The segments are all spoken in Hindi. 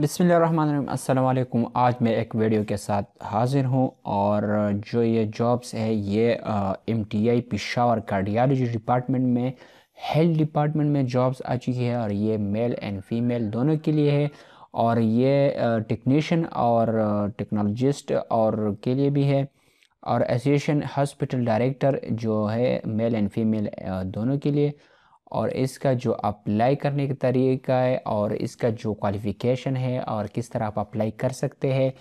बिसमीम् अल्लाम आज मैं एक वीडियो के साथ हाज़िर हूँ और जो ये जॉब्स है ये M T I Peshawar cardiology department में हेल्थ डिपार्टमेंट में जॉब्स आ चुकी है और ये मेल एंड फीमेल दोनों के लिए है और ये टेक्नीशियन और टेक्नोलॉजिस्ट और के लिए भी है और एसोसिएशन हॉस्पिटल डायरेक्टर जो है मेल एंड फीमेल दोनों के लिए और इसका जो अप्लाई करने का तरीका है और इसका जो क्वालिफ़िकेशन है और किस तरह आप अप्लाई कर सकते हैं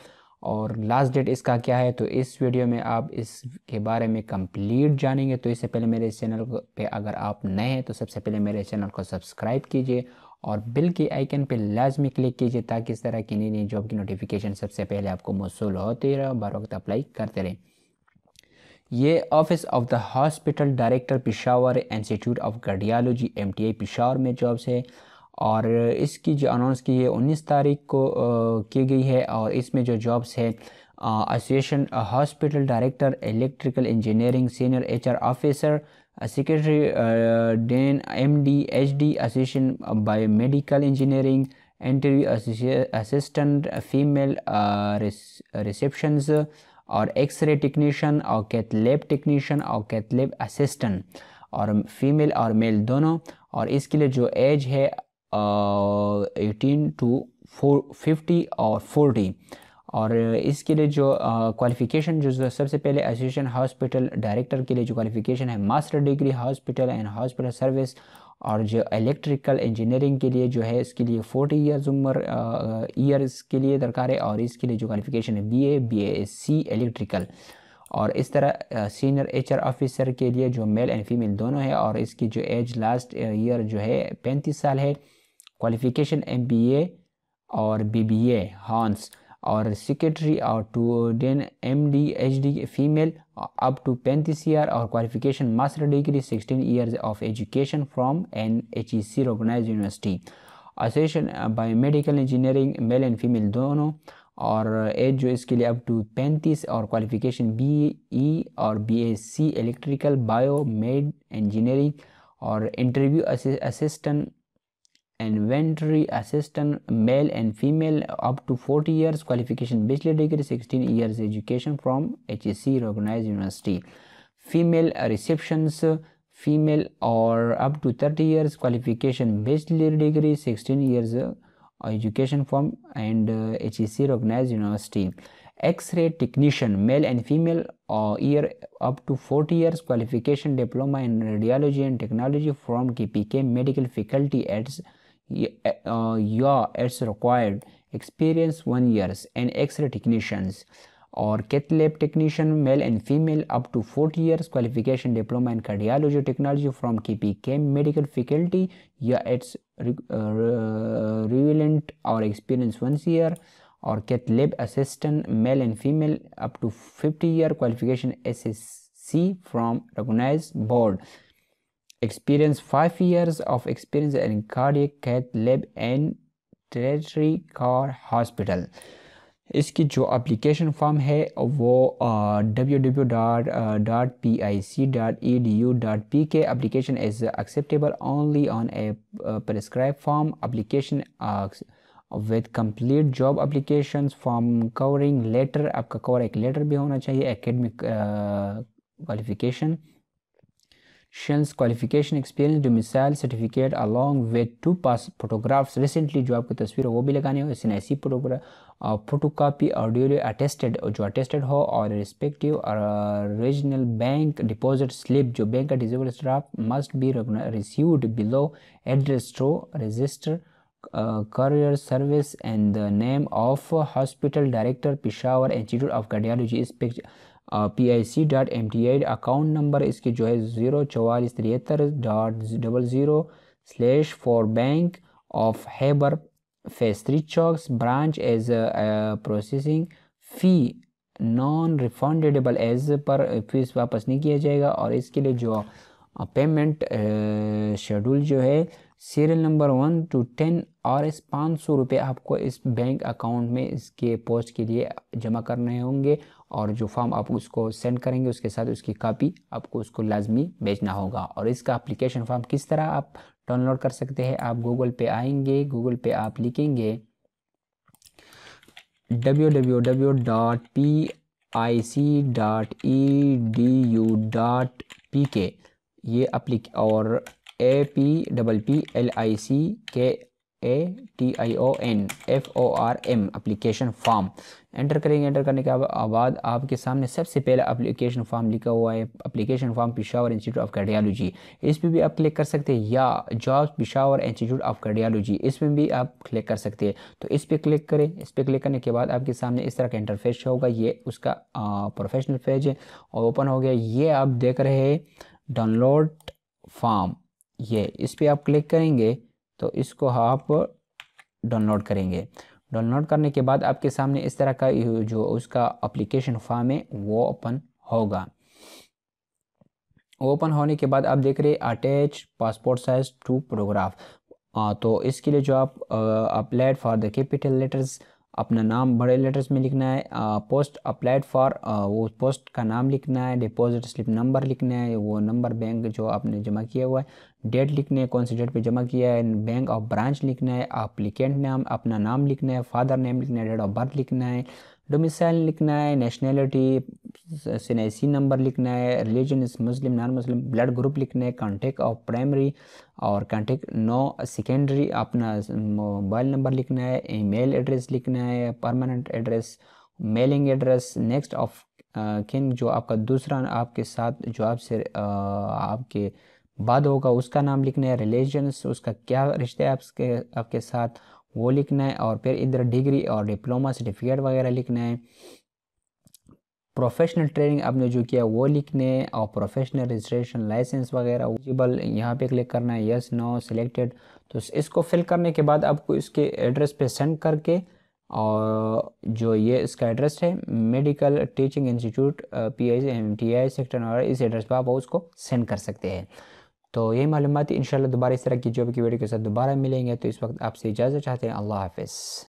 और लास्ट डेट इसका क्या है तो इस वीडियो में आप इसके बारे में कंप्लीट जानेंगे तो इससे पहले मेरे चैनल पे अगर आप नए हैं तो सबसे पहले मेरे चैनल को सब्सक्राइब कीजिए और बिल के आइकन पे लाजमी क्लिक कीजिए ताकि इस तरह की नई नई जॉब की नोटिफिकेशन सबसे पहले आपको मौसू होती रहे और वक्त अप्लाई करते रहें ये office of the hospital director Peshawar institute of cardiology M T I Peshawar में जॉब्स है और इसकी जो अनाउंस की है उन्नीस तारीख को की गई है और इसमें जो जॉब्स है association hospital director electrical engineering senior HR officer secretary dean M D H D association biomedical engineering interview assistant female receptions और एक्सरे टेक्नीशियन और कैथलेब टेक्नीशियन और कैथलेब असिस्टेंट और फीमेल और मेल दोनों और इसके लिए जो एज है एटीन टू फोर फिफ्टी और फोर्टी और इसके लिए जो क्वालिफ़िकेशन जो, जो सबसे पहले एसोसिएशन हॉस्पिटल डायरेक्टर के लिए जो क्वालिफ़िकेशन है master degree hospital and hospital service और जो इलेक्ट्रिकल इंजीनियरिंग के लिए जो है इसके लिए फोर्टी ईयर्स उम्र ईयर्स के लिए दरकार है और इसके लिए जो क्वालिफिकेशन है बी ए सी इलेक्ट्रिकल और इस तरह सीनियर एच आर ऑफिसर के लिए जो मेल एंड फीमेल दोनों है और इसकी जो एज लास्ट ईयर जो है पैंतीस साल है क्वालिफिकेशन एम बी ए और बी बी ए हॉन्स और सेक्रेटरी और to dean M D H D female up to पैंतीस ईयर और qualification master degree sixteen year of education from an H E C recognise university association bio medical engineering male and female दोनों और एज uh, जो इसके लिए अप टू पैंतीस और क्वालिफिकेशन बी ई और B S C electrical bio med engineering और interview assistant inventory assistant male and female up to 40 years qualification bachelor degree 16 years education from HEC recognized university female receptions female or up to 30 years qualification bachelor degree 16 years uh, education from and uh, HEC recognized university x-ray technician male and female uh, year up to 40 years qualification diploma in radiology and technology from KPK medical faculty at या it's required experience one years and x ray technicians और cath technician male and female up to forty years qualification diploma in cardiology technology from K P K medical faculty या इट्स रिविलेंट और एक्सपीरियंस वन ईयर और cath lab assistant male and female up to fifty year qualification S S C from recognise board experience five years of experience in cardiac cath lab and tertiary car hospital इसकी जो एप्लीकेशन फॉर्म है वो W W dot dot P I C dot E D U dot P K application is acceptable only on a prescribe form application with complete job application form covering letter आपका कवर एक लेटर भी होना चाहिए एकेडमिक क्वालिफिकेशन uh, शेल्स qualification experience domicile certificate along with two pass photographs recently जो आपकी तस्वीर है वो भी लगानी हो इसने ऐसी फोटोग्राफ फोटो कापी और ऑडियो अटेस्टेड जो अटेस्टेड हो और respective regional bank deposit slip जो बैंक का disable staff must be received below address through register courier service and the name of hospital director Peshawar institute of of इस picture P I C dot M T I account number इसकी जो है ज़ीरो चवालीस तिहत्तर dot double zero slash for bank of Khyber phase three Chowk branch as processing fee non refundable as per fees वापस नहीं किया जाएगा और इसके लिए जो पेमेंट शेड्यूल जो है serial number one two ten और इस पाँच सौ रुपये आपको इस बैंक अकाउंट में इसके पोस्ट के लिए जमा करने होंगे और जो फॉर्म आप उसको सेंड करेंगे उसके साथ उसकी कापी आपको उसको लाजमी भेजना होगा और इसका अप्लीकेशन फॉर्म किस तरह आप डाउनलोड कर सकते हैं आप गूगल पे आएंगे गूगल पे आप लिखेंगे W W W dot P I C dot E D U dot P K ये अप्लिक और A P double P L I C K A T I O N F O R M application form enter करेंगे एंटर करने के बाद आपके सामने सबसे पहला अप्लीकेशन फॉर्म लिखा हुआ है application form Peshawar institute of cardiology इस पर भी आप क्लिक कर सकते हैं या job Peshawar institute of cardiology इसमें भी आप क्लिक कर सकते हैं तो इस पर क्लिक करें इस पर क्लिक करने के बाद आपके सामने इस तरह का इंटरफेस होगा ये उसका प्रोफेशनल पेज है और ओपन हो गया ये आप देख रहे हैं डाउनलोड फॉर्म ये इस पर आप क्लिक करेंगे तो इसको आप डाउनलोड करेंगे डाउनलोड करने के बाद आपके सामने इस तरह का जो उसका अप्लीकेशन फॉर्म है वो ओपन होगा ओपन होने के बाद आप देख रहे attach passport size two photograph तो इसके लिए जो आप applied for the capital letters अपना नाम बड़े लेटर्स में लिखना है पोस्ट अप्लाइड फॉर वो पोस्ट का नाम लिखना है डिपॉजिट स्लिप नंबर लिखना है वो नंबर बैंक जो आपने जमा किया हुआ है डेट लिखना है कौन सी डेट पे जमा किया है बैंक ऑफ ब्रांच लिखना है अप्लीकेंट नाम अपना नाम लिखना है फादर नेम लिखना है डेट ऑफ बर्थ लिखना है डोमिसाइल लिखना है नेशनैलिटी सिनेसी नंबर लिखना है religion is Muslim non Muslim blood group लिखना है कॉन्टेक्ट ऑफ प्राइमरी और कॉन्टेक्ट नो सेकेंडरी अपना मोबाइल नंबर लिखना है ईमेल एड्रेस लिखना है permanent address mailing address next of kin जो आपका दूसरा आपके साथ जो आपसे आपके बाद होगा उसका नाम लिखना है रिलेशंस उसका क्या रिश्ता है आपके आपके साथ वो लिखना है और फिर इधर डिग्री और डिप्लोमा सर्टिफिकेट वगैरह लिखना है प्रोफेशनल ट्रेनिंग आपने जो किया वो लिखने है और प्रोफेशनल रजिस्ट्रेशन लाइसेंस वगैरह एलिजिबल यहाँ पे क्लिक करना है यस नो सिलेक्टेड तो इसको फिल करने के बाद आपको इसके एड्रेस पे सेंड करके और जो ये इसका एड्रेस है medical teaching institute P I T I sector इस एड्रेस पर आप उसको सेंड कर सकते हैं तो यही मालूम इन दोबारा इस तरह की जॉब की वीडियो के साथ दोबारा मिलेंगे तो इस वक्त आपसे इजाज़त चाहते हैं अल्लाह हाफिज़